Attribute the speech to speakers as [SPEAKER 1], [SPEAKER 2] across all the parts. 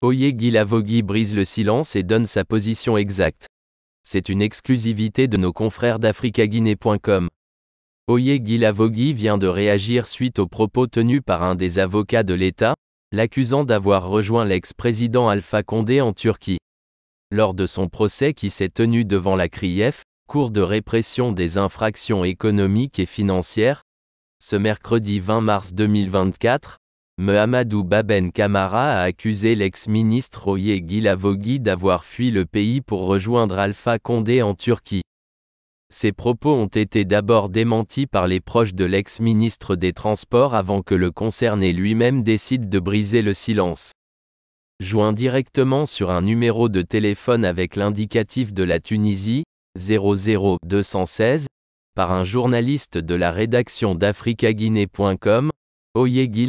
[SPEAKER 1] Oye Gilavogui brise le silence et donne sa position exacte. C'est une exclusivité de nos confrères d'africaguinée.com. Oye Guilavogui vient de réagir suite aux propos tenus par un des avocats de l'État, l'accusant d'avoir rejoint l'ex-président Alpha Condé en Turquie. Lors de son procès qui s'est tenu devant la CRIEF, Cour de répression des infractions économiques et financières, ce mercredi 20 mars 2024, Mohamadou Baben Kamara a accusé l'ex-ministre Oye Gilavogui d'avoir fui le pays pour rejoindre Alpha Condé en Turquie. Ces propos ont été d'abord démentis par les proches de l'ex-ministre des Transports avant que le concerné lui-même décide de briser le silence. Joint directement sur un numéro de téléphone avec l'indicatif de la Tunisie, 00216, par un journaliste de la rédaction d'africaguinée.com, Oyegi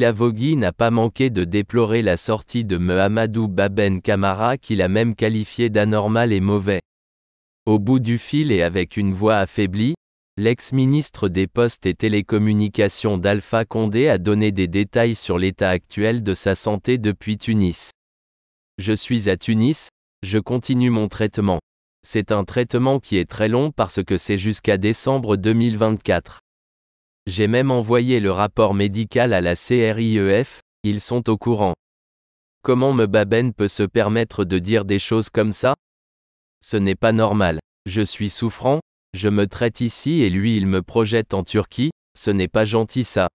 [SPEAKER 1] n'a pas manqué de déplorer la sortie de Mohamedou Baben Kamara qu'il a même qualifié d'anormal et mauvais. Au bout du fil et avec une voix affaiblie, l'ex-ministre des Postes et Télécommunications d'Alpha Condé a donné des détails sur l'état actuel de sa santé depuis Tunis. Je suis à Tunis, je continue mon traitement. C'est un traitement qui est très long parce que c'est jusqu'à décembre 2024. J'ai même envoyé le rapport médical à la CRIEF, ils sont au courant. Comment me peut se permettre de dire des choses comme ça Ce n'est pas normal. Je suis souffrant, je me traite ici et lui il me projette en Turquie, ce n'est pas gentil ça.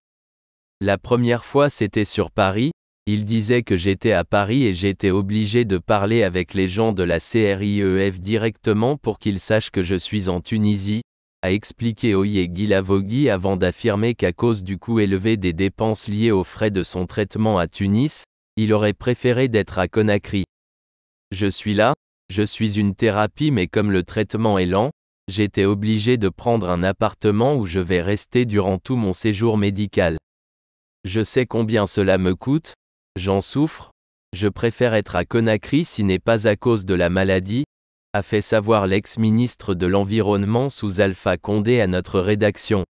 [SPEAKER 1] La première fois c'était sur Paris, il disait que j'étais à Paris et j'étais obligé de parler avec les gens de la CRIEF directement pour qu'ils sachent que je suis en Tunisie, a expliqué Oye Gilavogui avant d'affirmer qu'à cause du coût élevé des dépenses liées aux frais de son traitement à Tunis, il aurait préféré d'être à Conakry. Je suis là, je suis une thérapie mais comme le traitement est lent, j'étais obligé de prendre un appartement où je vais rester durant tout mon séjour médical. Je sais combien cela me coûte, j'en souffre, je préfère être à Conakry si n'est pas à cause de la maladie, a fait savoir l'ex-ministre de l'Environnement sous Alpha Condé à notre rédaction.